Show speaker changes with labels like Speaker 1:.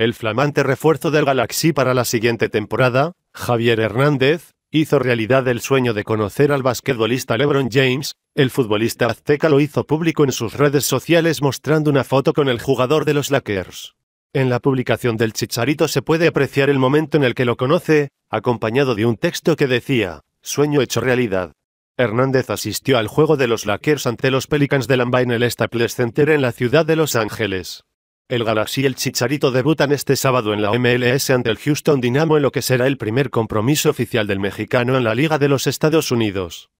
Speaker 1: El flamante refuerzo del Galaxy para la siguiente temporada, Javier Hernández, hizo realidad el sueño de conocer al basquetbolista LeBron James, el futbolista azteca lo hizo público en sus redes sociales mostrando una foto con el jugador de los Lakers. En la publicación del Chicharito se puede apreciar el momento en el que lo conoce, acompañado de un texto que decía, Sueño hecho realidad. Hernández asistió al juego de los Lakers ante los Pelicans de Lamba en el Staples Center en la ciudad de Los Ángeles. El Galaxy y el Chicharito debutan este sábado en la MLS ante el Houston Dynamo en lo que será el primer compromiso oficial del mexicano en la Liga de los Estados Unidos.